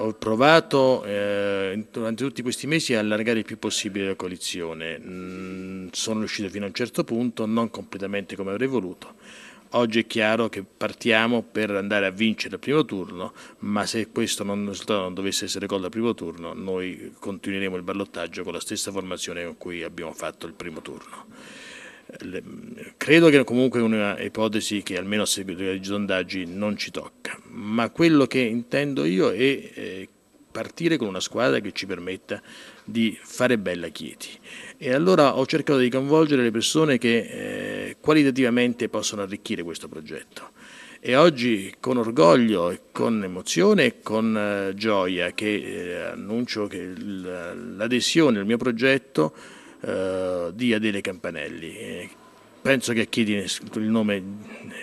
Ho provato eh, durante tutti questi mesi a allargare il più possibile la coalizione. Mm, sono riuscito fino a un certo punto, non completamente come avrei voluto. Oggi è chiaro che partiamo per andare a vincere il primo turno, ma se questo non, risultato non dovesse essere colto al primo turno, noi continueremo il ballottaggio con la stessa formazione con cui abbiamo fatto il primo turno. Mm, credo che comunque è un'ipotesi che almeno a seguito dei sondaggi non ci tocca ma quello che intendo io è eh, partire con una squadra che ci permetta di fare bella Chieti. E allora ho cercato di coinvolgere le persone che eh, qualitativamente possono arricchire questo progetto. E oggi con orgoglio, con emozione e con eh, gioia che annuncio che l'adesione al mio progetto di Adele Campanelli, penso che Chiedine il nome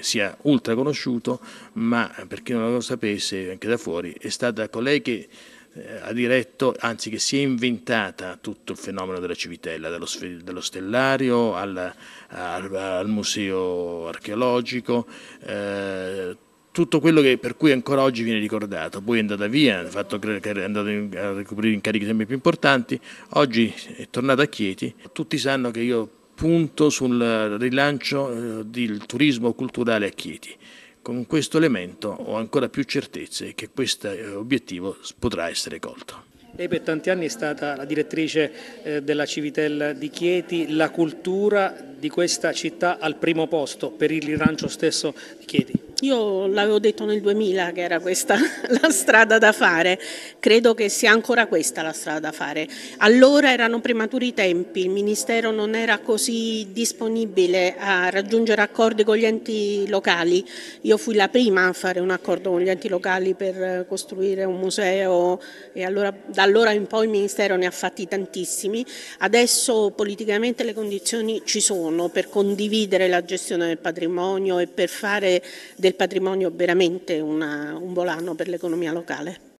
sia ultra conosciuto, ma per chi non lo sapesse anche da fuori, è stata colei che eh, ha diretto, anzi che si è inventata tutto il fenomeno della Civitella, dallo, dallo stellario al, al, al, museo archeologico, eh, tutto quello che, per cui ancora oggi viene ricordato, poi è andata via, è, fatto, è andata a ricoprire incarichi sempre più importanti, oggi è tornata a Chieti, tutti sanno che io punto sul rilancio eh, del turismo culturale a Chieti. Con questo elemento ho ancora più certezze che questo eh, obiettivo potrà essere colto. Lei per tanti anni è stata la direttrice eh, della Civitella di Chieti, la cultura di questa città al primo posto per il rilancio stesso di Chieti. Io l'avevo detto nel 2000 che era questa la strada da fare, credo che sia ancora questa la strada da fare. Allora erano prematuri i tempi, il Ministero non era così disponibile a raggiungere accordi con gli enti locali. Io fui la prima a fare un accordo con gli enti locali per costruire un museo e allora, da allora in poi il Ministero ne ha fatti tantissimi. Adesso politicamente le condizioni ci sono per condividere la gestione del patrimonio e per fare del patrimonio veramente una, un volano per l'economia locale.